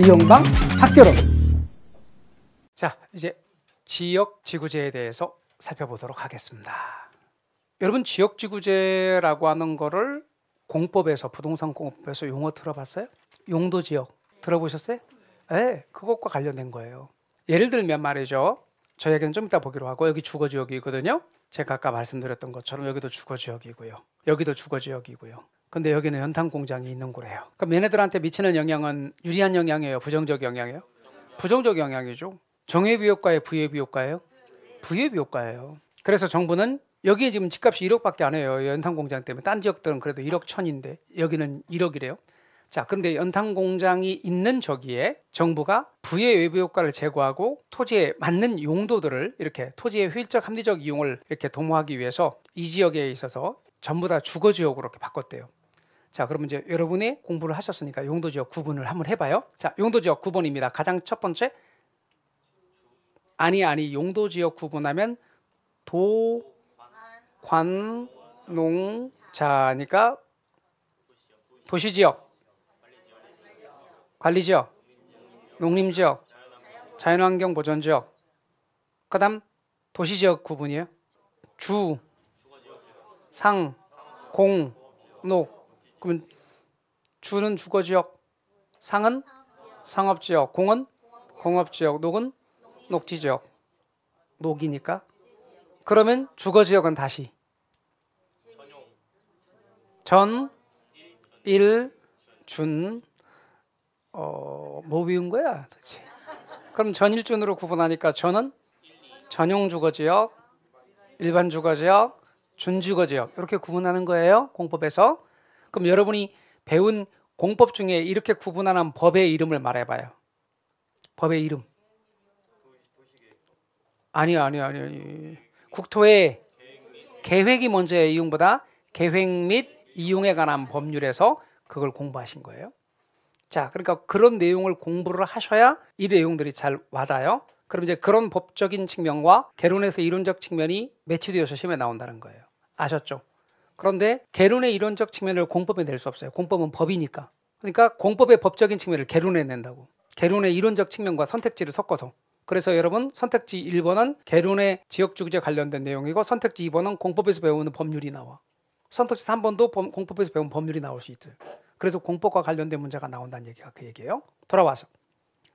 이영방 학교론 자 이제 지역 지구제에 대해서 살펴보도록 하겠습니다 여러분 지역 지구제라고 하는 거를 공법에서 부동산 공법에서 용어 들어봤어요? 용도 지역 들어보셨어요? 네 그것과 관련된 거예요 예를 들면 말이죠 저 얘기는 좀 이따 보기로 하고 여기 주거 지역이거든요 제가 아까 말씀드렸던 것처럼 여기도 주거 지역이고요 여기도 주거 지역이고요 근데 여기는 연탄 공장이 있는 거래요. 그럼 그러니까 얘네들한테 미치는 영향은 유리한 영향이에요? 부정적 영향이에요? 부정적 영향이죠. 정예비 효과에 부예비 효과예요? 부예비 효과예요. 그래서 정부는 여기에 지금 집값이 1억밖에 안 해요. 연탄 공장 때문에. 딴 지역들은 그래도 1억 천인데 여기는 1억이래요. 자, 근데 연탄 공장이 있는 저기에 정부가 부의 외부 효과를 제거하고 토지에 맞는 용도들을 이렇게 토지의 효율적 합리적 이용을 이렇게 도모하기 위해서 이 지역에 있어서 전부 다 주거 지역으로 이렇게 바꿨대요. 자, 그러면 이제 여러분이 공부를 하셨으니까 용도 지역 구분을 한번 해봐요. 자, 용도 지역 구분입니다. 가장 첫 번째 아니 아니 용도 지역 구분하면 도, 관, 농, 자니까 도시 지역, 관리 지역, 농림 지역, 자연환경 보전 지역. 그다음 도시 지역 구분이에요. 주, 상, 공, 녹 그러면 주는 주거 지역, 상은 상업 지역, 공은 공업 지역, 녹은 녹지 지역. 녹이니까. 그러면 주거 지역은 다시 전, 일, 준, 어, 뭐 위운 거야 도대체. 그럼 전일준으로 구분하니까 저는 전용 주거지역, 일반 주거지역, 준주거지역 이렇게 구분하는 거예요 공법에서 그럼 여러분이 배운 공법 중에 이렇게 구분하는 법의 이름을 말해봐요. 법의 이름. 아니요, 아니요, 아니요. 국토의 계획이 먼저예요. 이용보다 계획 및 이용에 관한 법률에서 그걸 공부하신 거예요. 자, 그러니까 그런 내용을 공부를 하셔야 이 내용들이 잘 와닿아요. 그럼 이제 그런 법적인 측면과 개론에서 이론적 측면이 매치되어서 시험에 나온다는 거예요. 아셨죠? 그런데 개론의 이론적 측면을 공법에 낼 수 없어요. 공법은 법이니까. 그러니까 공법의 법적인 측면을 개론에 낸다고. 개론의 이론적 측면과 선택지를 섞어서. 그래서 여러분 선택지 1번은 개론의 지역주제 관련된 내용이고 선택지 2번은 공법에서 배우는 법률이 나와. 선택지 3번도 범, 공법에서 배운 법률이 나올 수있죠 그래서 공법과 관련된 문제가 나온다는 얘기가 그 얘기예요. 돌아와서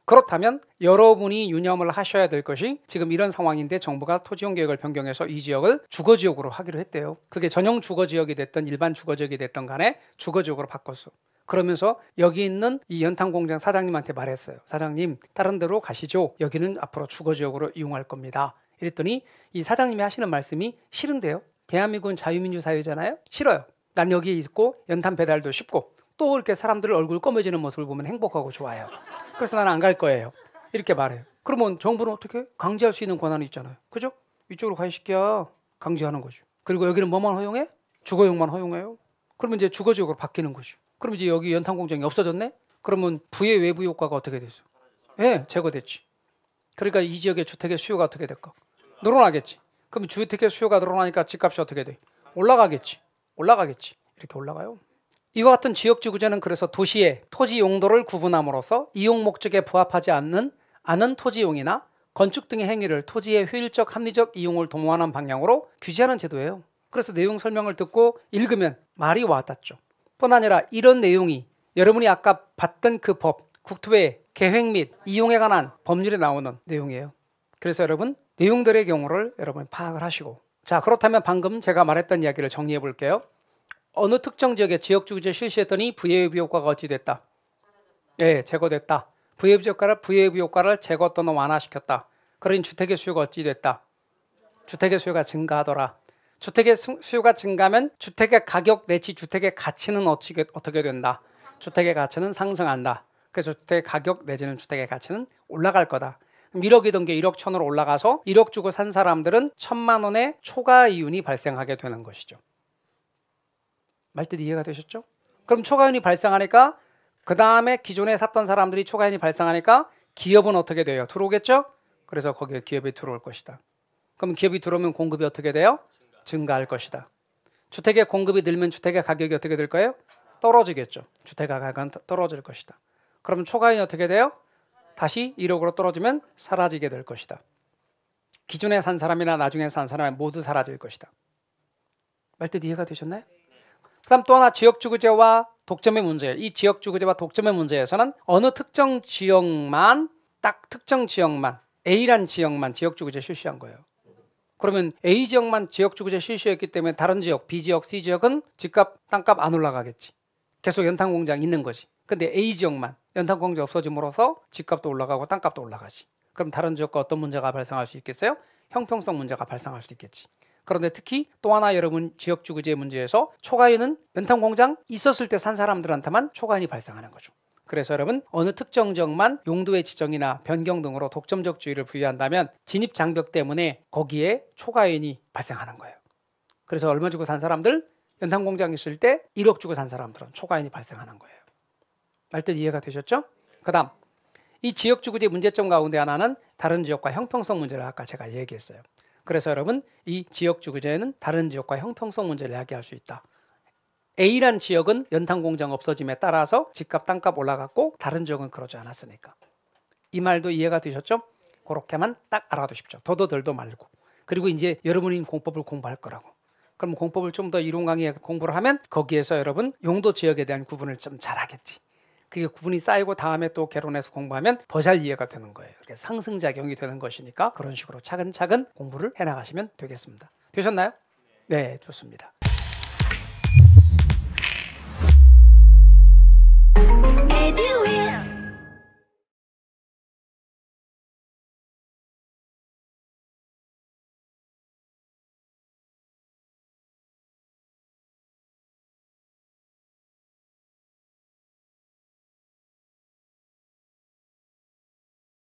그렇다면 여러분이 유념을 하셔야 될 것이 지금 이런 상황인데 정부가 토지용 계획을 변경해서 이 지역을 주거 지역으로 하기로 했대요. 그게 전용 주거 지역이 됐던 일반 주거 지역이 됐던 간에 주거 지역으로 바꿨어. 그러면서 여기 있는 이 연탄 공장 사장님한테 말했어요. 사장님, 다른 데로 가시죠. 여기는 앞으로 주거 지역으로 이용할 겁니다. 이랬더니 이 사장님이 하시는 말씀이 싫은데요. 대한민국은 자유민주 사회잖아요. 싫어요. 난 여기에 있고 연탄 배달도 쉽고 또 이렇게 사람들 얼굴 꺼매지는 모습을 보면 행복하고 좋아요. 그래서 나는 안 갈 거예요. 이렇게 말해요. 그러면 정부는 어떻게 강제할 수 있는 권한이 있잖아요. 그죠? 이쪽으로 가시켜 강제하는 거죠. 그리고 여기는 뭐만 허용해? 주거용만 허용해요. 그러면 이제 주거 지역으로 바뀌는 거죠. 그럼 이제 여기 연탄 공장이 없어졌네? 그러면 부의 외부 효과가 어떻게 됐어? 예, 네, 제거됐지. 그러니까 이 지역의 주택의 수요가 어떻게 될까? 늘어나겠지. 그럼 주택의 수요가 늘어나니까 집값이 어떻게 돼? 올라가겠지. 올라가겠지. 이렇게 올라가요. 이와 같은 지역지 구제는 그래서 도시의 토지 용도를 구분함으로써 이용 목적에 부합하지 않는 않은 토지용이나 건축 등의 행위를 토지의 효율적 합리적 이용을 도모하는 방향으로 규제하는 제도예요. 그래서 내용 설명을 듣고 읽으면 말이 와닿죠. 뿐 아니라 이런 내용이 여러분이 아까 봤던 그 법, 국토의 계획 및 이용에 관한 법률에 나오는 내용이에요. 그래서 여러분 내용들의 경우를 여러분 파악을 하시고 자 그렇다면 방금 제가 말했던 이야기를 정리해 볼게요. 어느 특정 지역에 지역주제 실시했더니 v 의비 효과가 어찌 됐다? 예, 네, 제거됐다. 부 a b 효과를 VAB 효과를 제거 또는 완화시켰다. 그러니 주택의 수요가 어찌 됐다? 주택의 수요가 증가하더라. 주택의 수요가 증가하면 주택의 가격 내지 주택의 가치는 어떻게, 어떻게 된다? 주택의 가치는 상승한다. 그래서 주택 가격 내지는 주택의 가치는 올라갈 거다. 1억이던 게 1억 천으로 올라가서 1억 주고 산 사람들은 천만 원의 초과 이윤이 발생하게 되는 것이죠. 말뜻 이해가 되셨죠? 그럼 초과연이 발생하니까 그 다음에 기존에 샀던 사람들이 초과연이 발생하니까 기업은 어떻게 돼요? 들어오겠죠? 그래서 거기에 기업이 들어올 것이다. 그럼 기업이 들어오면 공급이 어떻게 돼요? 증가할 것이다. 주택의 공급이 늘면 주택의 가격이 어떻게 될까요? 떨어지겠죠. 주택의 가격은 떨어질 것이다. 그럼 초과연이 어떻게 돼요? 다시 1억으로 떨어지면 사라지게 될 것이다. 기존에 산 사람이나 나중에 산 사람 모두 사라질 것이다. 말뜻 이해가 되셨나요? 그다음 또 하나 지역주거제와 독점의 문제. 이지역주거제와 독점의 문제에서는 어느 특정 지역만 딱 특정 지역만 A란 지역만 지역주거제 실시한 거예요. 그러면 A 지역만 지역주거제 실시했기 때문에 다른 지역 B 지역 C 지역은 집값 땅값 안 올라가겠지. 계속 연탄 공장 있는 거지. 근데 A 지역만 연탄 공장 없어짐으로써 집값도 올라가고 땅값도 올라가지. 그럼 다른 지역과 어떤 문제가 발생할 수 있겠어요? 형평성 문제가 발생할 수 있겠지. 그런데 특히 또 하나 여러분 지역주거지의 문제에서 초과인은 연탄공장 있었을 때 산 사람들한테만 초과인이 발생하는 거죠. 그래서 여러분 어느 특정 지역만 용도의 지정이나 변경 등으로 독점적 주의를 부여한다면 진입 장벽 때문에 거기에 초과인이 발생하는 거예요. 그래서 얼마 주고 산 사람들 연탄 공장 있을 때 1억 주고 산 사람들은 초과인이 발생하는 거예요. 말뜻 이해가 되셨죠? 그다음 이 지역 주구제 문제점 가운데 하나는 다른 지역과 형평성 문제를 아까 제가 얘기했어요. 그래서 여러분 이 지역 주구제는 다른 지역과 형평성 문제를 야기할 수 있다. A란 지역은 연탄 공장 없어짐에 따라서 집값 땅값 올라갔고 다른 지역은 그러지 않았으니까 이 말도 이해가 되셨죠? 그렇게만 딱 알아두십시오. 더도 덜도 말고 그리고 이제 여러분이 공법을 공부할 거라고. 그럼 공법을 좀 더 이론 강의에 공부를 하면 거기에서 여러분 용도 지역에 대한 구분을 좀 잘하겠지. 그게 구분이 쌓이고 다음에 또개론해서 공부하면 더 잘 이해가 되는 거예요. 그래서 상승작용이 되는 것이니까 그런 식으로 차근차근 공부를 해나가시면 되겠습니다. 되셨나요? 네, 네 좋습니다. 에듀